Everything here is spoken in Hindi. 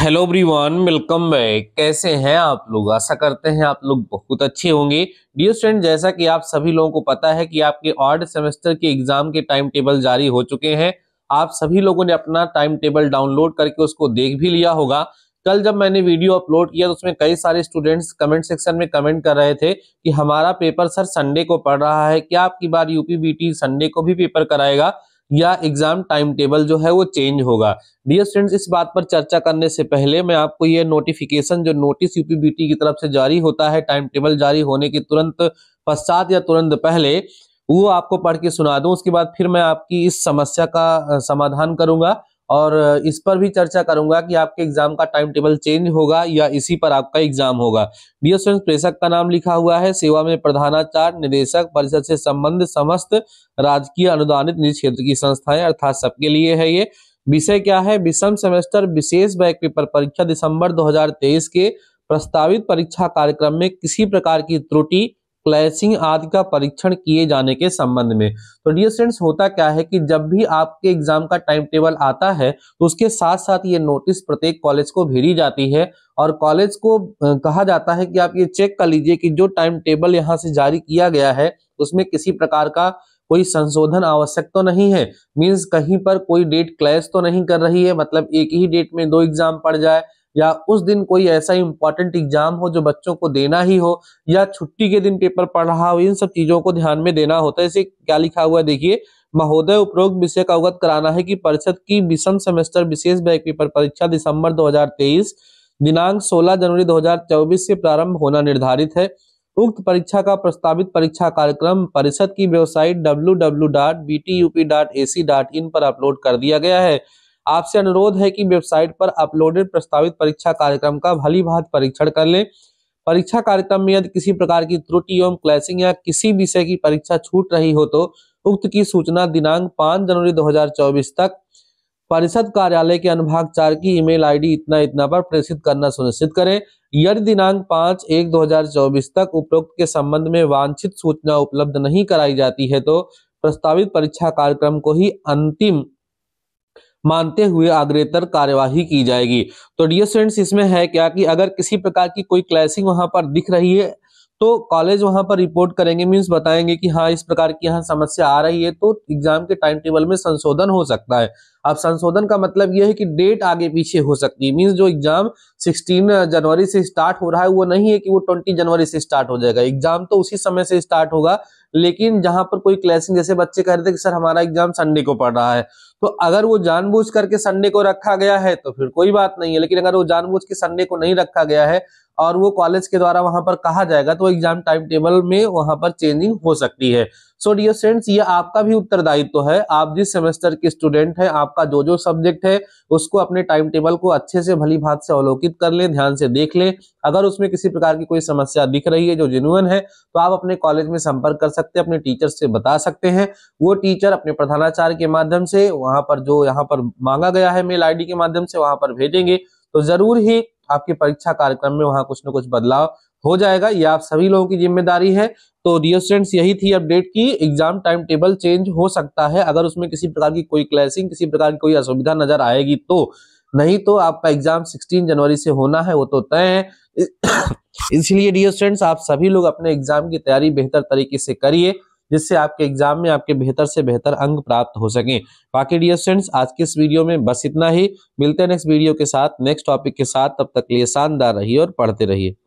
हेलो ब्रीवान वेलकम बैक कैसे हैं आप लोग आशा करते हैं आप लोग बहुत अच्छे होंगे डियर स्टूडेंट जैसा कि आप सभी लोगों को पता है कि आपके ऑर्ड सेमेस्टर के एग्जाम के टाइम टेबल जारी हो चुके हैं आप सभी लोगों ने अपना टाइम टेबल डाउनलोड करके उसको देख भी लिया होगा कल जब मैंने वीडियो अपलोड किया तो उसमें कई सारे स्टूडेंट्स कमेंट सेक्शन में कमेंट कर रहे थे कि हमारा पेपर सर संडे को पढ़ रहा है क्या आपकी बार यूपी बी संडे को भी पेपर कराएगा या एग्जाम टाइम टेबल जो है वो चेंज होगा डियर स्टूडेंट्स इस बात पर चर्चा करने से पहले मैं आपको ये नोटिफिकेशन जो नोटिस यूपीबीटी की तरफ से जारी होता है टाइम टेबल जारी होने के तुरंत पश्चात या तुरंत पहले वो आपको पढ़ के सुना दूं उसके बाद फिर मैं आपकी इस समस्या का समाधान करूंगा और इस पर भी चर्चा करूंगा कि आपके एग्जाम का टाइम टेबल चेंज होगा या इसी पर आपका एग्जाम होगा डियर प्रेषक का नाम लिखा हुआ है सेवा में प्रधानाचार्य निदेशक परिषद से संबंध समस्त राजकीय अनुदानित निजी क्षेत्र की संस्थाएं अर्थात सबके लिए है ये विषय क्या है विषम सेमेस्टर विशेष बैक पेपर परीक्षा दिसंबर दो के प्रस्तावित परीक्षा कार्यक्रम में किसी प्रकार की त्रुटि क्लैशिंग आदि का परीक्षण किए जाने के संबंध में तो डियर स्टूडेंट्स होता क्या है कि जब भी आपके एग्जाम का टाइम टेबल आता है तो उसके साथ साथ ये नोटिस प्रत्येक कॉलेज को भेजी जाती है और कॉलेज को कहा जाता है कि आप ये चेक कर लीजिए कि जो टाइम टेबल यहाँ से जारी किया गया है उसमें किसी प्रकार का कोई संशोधन आवश्यक तो नहीं है मीन्स कहीं पर कोई डेट क्लैश तो नहीं कर रही है मतलब एक ही डेट में दो एग्जाम पड़ जाए या उस दिन कोई ऐसा इंपॉर्टेंट एग्जाम हो जो बच्चों को देना ही हो या छुट्टी के दिन पेपर पढ़ रहा हो इन सब चीजों को ध्यान में देना होता है इसे क्या लिखा हुआ है देखिए महोदय उपरोक्त विषय का अवगत कराना है कि परिषद की विषम सेमेस्टर विशेष बैक पेपर परीक्षा दिसंबर 2023 दिनांक 16 जनवरी 2024 से प्रारंभ होना निर्धारित है उक्त परीक्षा का प्रस्तावित परीक्षा कार्यक्रम परिषद की वेबसाइट डब्ल्यू पर अपलोड कर दिया गया है आपसे अनुरोध है कि वेबसाइट पर अपलोडेड प्रस्तावित परीक्षा कार्यक्रम का भली भात परीक्षण कर लें परीक्षा कार्यक्रम में यदि किसी प्रकार की त्रुटि एवं क्लैसिंग या किसी विषय की परीक्षा छूट रही हो तो उक्त की सूचना दिनांक पाँच जनवरी दो तक परिषद कार्यालय के अनुभाग चार की ईमेल आईडी इतना इतना पर प्रेषित करना सुनिश्चित करें यदि दिनांक पाँच एक चौबीस तक उपरोक्त के संबंध में वांछित सूचना उपलब्ध नहीं कराई जाती है तो प्रस्तावित परीक्षा कार्यक्रम को ही अंतिम मानते हुए अग्रेतर कार्यवाही की जाएगी तो डियर स्टूडेंट्स इसमें है क्या कि अगर किसी प्रकार की कोई क्लैशिंग वहां पर दिख रही है तो कॉलेज वहां पर रिपोर्ट करेंगे मीन्स बताएंगे कि हाँ इस प्रकार की यहाँ समस्या आ रही है तो एग्जाम के टाइम टेबल में संशोधन हो सकता है अब संशोधन का मतलब यह है कि डेट आगे पीछे हो सकती है मीन्स जो एग्जाम 16 जनवरी से स्टार्ट हो रहा है वो नहीं है कि वो 20 जनवरी से स्टार्ट हो जाएगा एग्जाम तो उसी समय से स्टार्ट होगा लेकिन जहां पर कोई क्लैसिंग जैसे बच्चे कह रहे थे कि सर हमारा एग्जाम संडे को पड़ रहा है तो अगर वो जानबूझ करके संडे को रखा गया है तो फिर कोई बात नहीं है लेकिन अगर वो जानबूझ के संडे को नहीं रखा गया है और वो कॉलेज के द्वारा वहां पर कहा जाएगा तो एग्जाम टाइम टेबल में वहां पर चेंजिंग हो सकती है सो डियर फ्रेंड्स ये आपका भी उत्तरदायित्व तो है आप जिस सेमेस्टर के स्टूडेंट हैं आपका जो जो सब्जेक्ट है उसको अपने टाइम टेबल को अच्छे से भली भात से अवलोकित कर लें ध्यान से देख लें अगर उसमें किसी प्रकार की कोई समस्या दिख रही है जो जेनुअन है तो आप अपने कॉलेज में संपर्क कर सकते हैं अपने टीचर से बता सकते हैं वो टीचर अपने प्रधानाचार्य के माध्यम से वहां पर जो यहाँ पर मांगा गया है मेल आई के माध्यम से वहां पर भेजेंगे तो जरूर ही आपके परीक्षा कार्यक्रम में वहां कुछ ना कुछ बदलाव हो जाएगा ये आप सभी लोगों की जिम्मेदारी है तो डियर स्टूडेंट्स यही थी अपडेट की एग्जाम टाइम टेबल चेंज हो सकता है अगर उसमें किसी प्रकार की कोई क्लैशिंग किसी प्रकार की कोई असुविधा नजर आएगी तो नहीं तो आपका एग्जाम 16 जनवरी से होना है वो तो तय है इसलिए डियर स्टूडेंट्स आप सभी लोग अपने एग्जाम की तैयारी बेहतर तरीके से करिए जिससे आपके एग्जाम में आपके बेहतर से बेहतर अंक प्राप्त हो सके बाकी डियर स्टूडेंट्स आज के इस वीडियो में बस इतना ही मिलते हैं नेक्स्ट वीडियो के साथ नेक्स्ट टॉपिक के साथ तब तक लिए शानदार रहिए और पढ़ते रहिए